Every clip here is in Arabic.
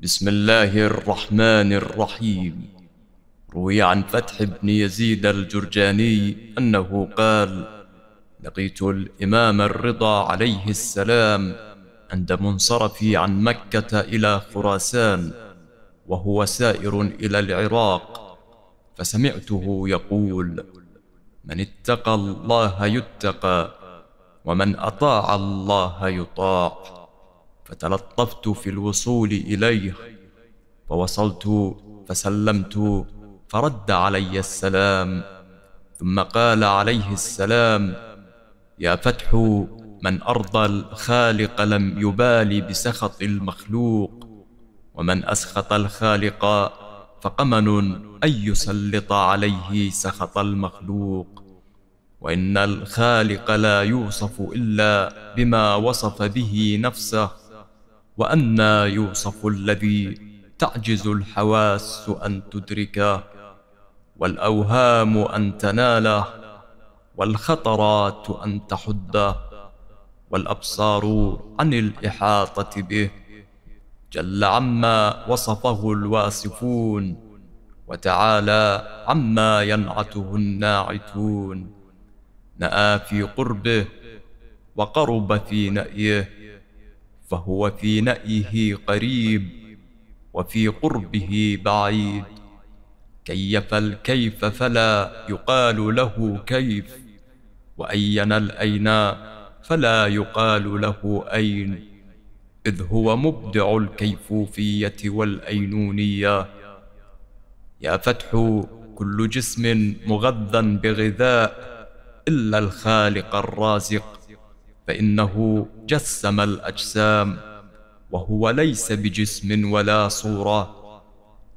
بسم الله الرحمن الرحيم روي عن فتح بن يزيد الجرجاني أنه قال لقيت الإمام الرضا عليه السلام عند منصرفي عن مكة إلى خراسان وهو سائر إلى العراق فسمعته يقول من اتقى الله يتقى ومن أطاع الله يطاع فتلطفت في الوصول اليه فوصلت فسلمت فرد علي السلام ثم قال عليه السلام يا فتح من ارضى الخالق لم يبالي بسخط المخلوق ومن اسخط الخالق فقمن ان يسلط عليه سخط المخلوق وان الخالق لا يوصف الا بما وصف به نفسه وأنى يوصف الذي تعجز الحواس أن تدركه والأوهام أن تناله والخطرات أن تحده والأبصار عن الإحاطة به جل عما وصفه الواصفون وتعالى عما ينعته الناعتون نأى في قربه وقرب في نأيه فهو في نأيه قريب وفي قربه بعيد كيف الكيف فلا يقال له كيف وأين الأين فلا يقال له أين إذ هو مبدع الكيفوفية والأينونية يا فتح كل جسم مغذى بغذاء إلا الخالق الرازق فانه جسم الاجسام وهو ليس بجسم ولا صوره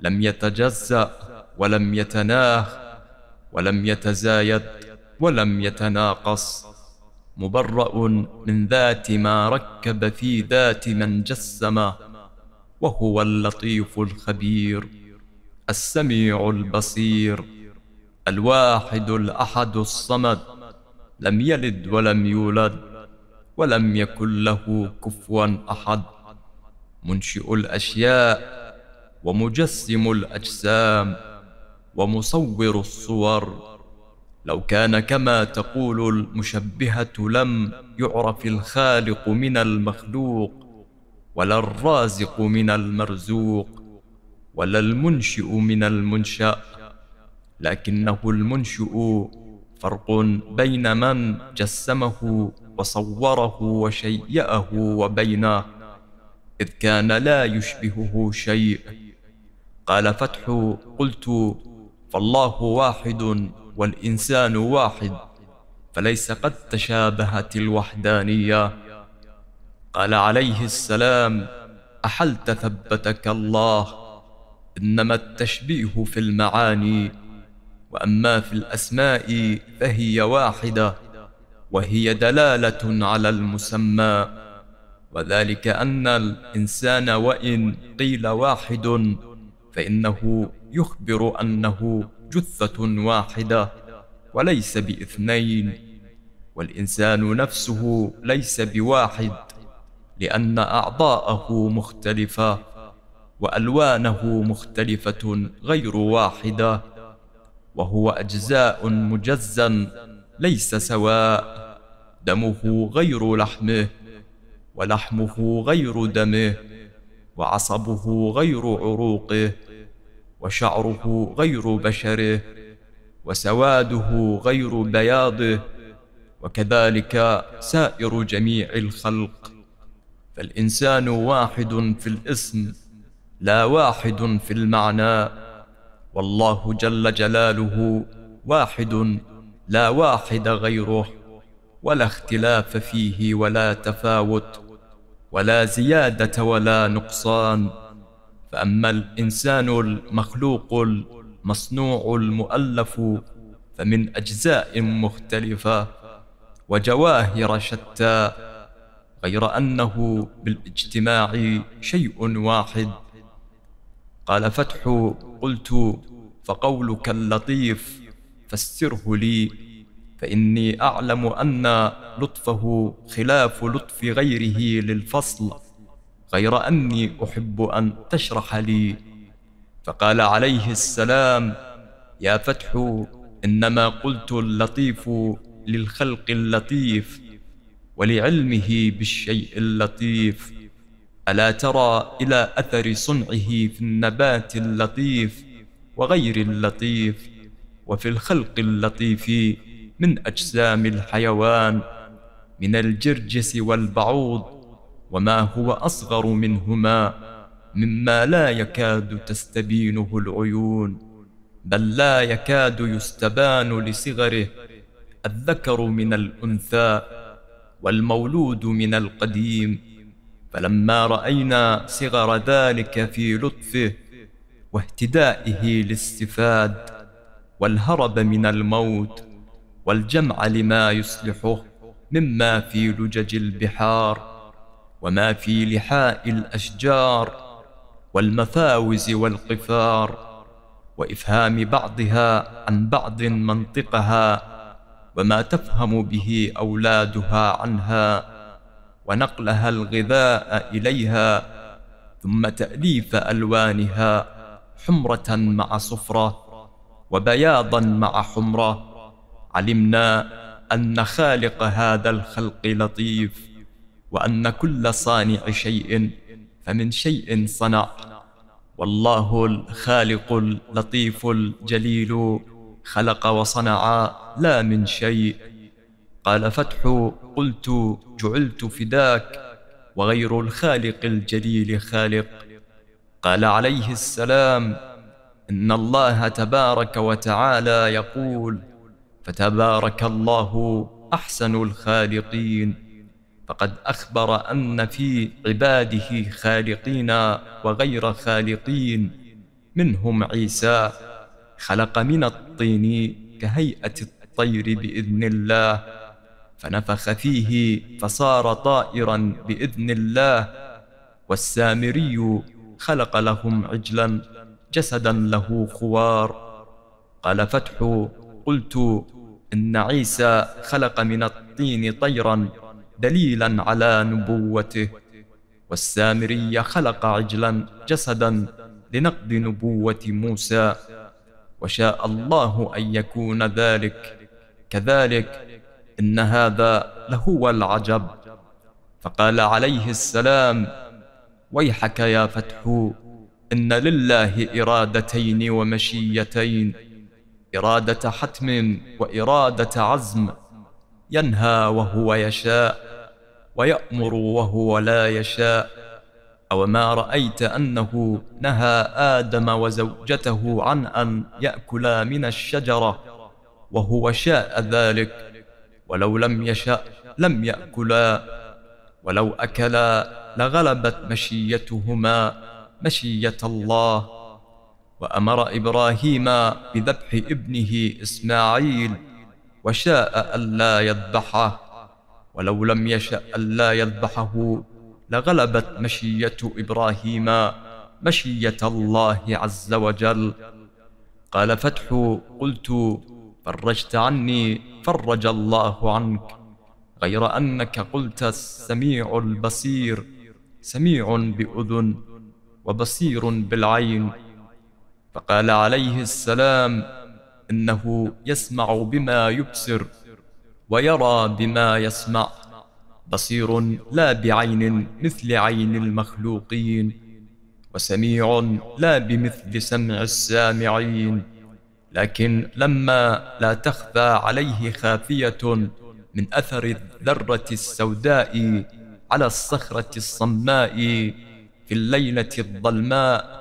لم يتجزا ولم يتناه ولم يتزايد ولم يتناقص مبرأ من ذات ما ركب في ذات من جسم وهو اللطيف الخبير السميع البصير الواحد الأحد الصمد لم يلد ولم يولد ولم يكن له كفوا احد منشئ الاشياء ومجسم الاجسام ومصور الصور لو كان كما تقول المشبهه لم يعرف الخالق من المخلوق ولا الرازق من المرزوق ولا المنشئ من المنشا لكنه المنشئ فرق بين من جسمه وصوره وشيئه وبيناه إذ كان لا يشبهه شيء قال فتح قلت فالله واحد والإنسان واحد فليس قد تشابهت الوحدانية قال عليه السلام أحل تثبتك الله إنما التشبيه في المعاني وأما في الأسماء فهي واحدة وهي دلالة على المسمى وذلك أن الإنسان وإن قيل واحد فإنه يخبر أنه جثة واحدة وليس باثنين والإنسان نفسه ليس بواحد لأن أعضاءه مختلفة وألوانه مختلفة غير واحدة وهو أجزاء مجزا ليس سواء دمه غير لحمه ولحمه غير دمه وعصبه غير عروقه وشعره غير بشره وسواده غير بياضه وكذلك سائر جميع الخلق فالانسان واحد في الاسم لا واحد في المعنى والله جل جلاله واحد لا واحد غيره ولا اختلاف فيه ولا تفاوت ولا زياده ولا نقصان فاما الانسان المخلوق المصنوع المؤلف فمن اجزاء مختلفه وجواهر شتى غير انه بالاجتماع شيء واحد قال فتح قلت فقولك اللطيف فسره لي فاني اعلم ان لطفه خلاف لطف غيره للفصل غير اني احب ان تشرح لي فقال عليه السلام يا فتح انما قلت اللطيف للخلق اللطيف ولعلمه بالشيء اللطيف الا ترى الى اثر صنعه في النبات اللطيف وغير اللطيف وفي الخلق اللطيف من أجسام الحيوان من الجرجس والبعوض وما هو أصغر منهما مما لا يكاد تستبينه العيون بل لا يكاد يستبان لصغره الذكر من الأنثى والمولود من القديم فلما رأينا صغر ذلك في لطفه واهتدائه للاستفاد والهرب من الموت والجمع لما يصلحه مما في لجج البحار وما في لحاء الاشجار والمفاوز والقفار وافهام بعضها عن بعض منطقها وما تفهم به اولادها عنها ونقلها الغذاء اليها ثم تاليف الوانها حمره مع صفره وبياضا مع حمرة علمنا أن خالق هذا الخلق لطيف وأن كل صانع شيء فمن شيء صنع والله الخالق اللطيف الجليل خلق وصنع لا من شيء قال فتح قلت جعلت فداك وغير الخالق الجليل خالق قال عليه السلام ان الله تبارك وتعالى يقول فتبارك الله احسن الخالقين فقد اخبر ان في عباده خالقين وغير خالقين منهم عيسى خلق من الطين كهيئه الطير باذن الله فنفخ فيه فصار طائرا باذن الله والسامري خلق لهم عجلا جسدا له خوار قال فتح قلت إن عيسى خلق من الطين طيرا دليلا على نبوته والسامري خلق عجلا جسدا لنقد نبوة موسى وشاء الله أن يكون ذلك كذلك إن هذا لهو العجب فقال عليه السلام ويحك يا فتحو إن لله إرادتين ومشيتين إرادة حتم وإرادة عزم ينهى وهو يشاء ويأمر وهو لا يشاء أوما رأيت أنه نهى آدم وزوجته عن أن يأكلا من الشجرة وهو شاء ذلك ولو لم يشأ لم يأكلا ولو أكلا لغلبت مشيتهما مشية الله وأمر إبراهيم بذبح ابنه إسماعيل وشاء ألا يذبحه ولو لم يشأ ألا يذبحه لغلبت مشية إبراهيم مشية الله عز وجل قال فتح قلت فرجت عني فرج الله عنك غير أنك قلت السميع البصير سميع بأذن وبصير بالعين فقال عليه السلام إنه يسمع بما يبصر ويرى بما يسمع بصير لا بعين مثل عين المخلوقين وسميع لا بمثل سمع السامعين لكن لما لا تخفى عليه خافية من أثر الذرة السوداء على الصخرة الصماء في الليلة الظلماء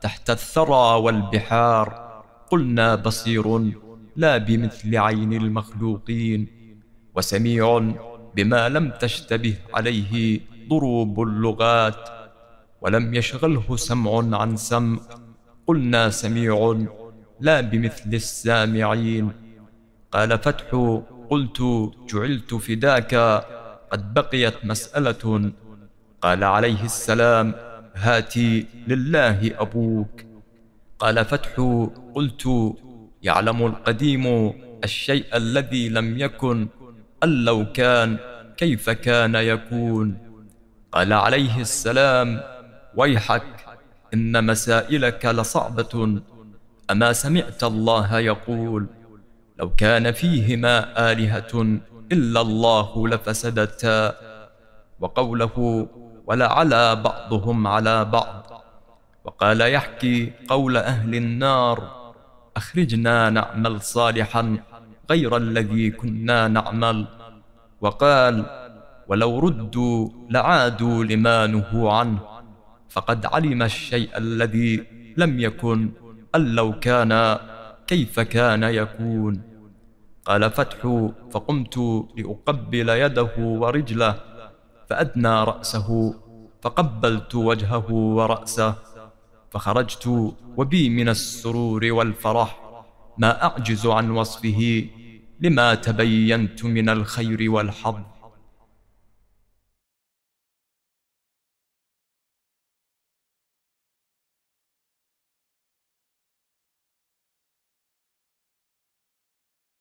تحت الثرى والبحار قلنا بصير لا بمثل عين المخلوقين وسميع بما لم تشتبه عليه ضروب اللغات ولم يشغله سمع عن سمع قلنا سميع لا بمثل السامعين قال فتح قلت جعلت فداك قد بقيت مسألة قال عليه السلام هات لله أبوك قال فتح قلت يعلم القديم الشيء الذي لم يكن أن لو كان كيف كان يكون قال عليه السلام ويحك إن مسائلك لصعبة أما سمعت الله يقول لو كان فيهما آلهة إلا الله لفسدتا وقوله ولعلى بعضهم على بعض وقال يحكي قول أهل النار أخرجنا نعمل صالحا غير الذي كنا نعمل وقال ولو ردوا لعادوا لما نهوا عنه فقد علم الشيء الذي لم يكن أن لو كان كيف كان يكون قال فتح فقمت لأقبل يده ورجله فأدنى رأسه فقبلت وجهه ورأسه فخرجت وبي من السرور والفرح ما أعجز عن وصفه لما تبينت من الخير والحظ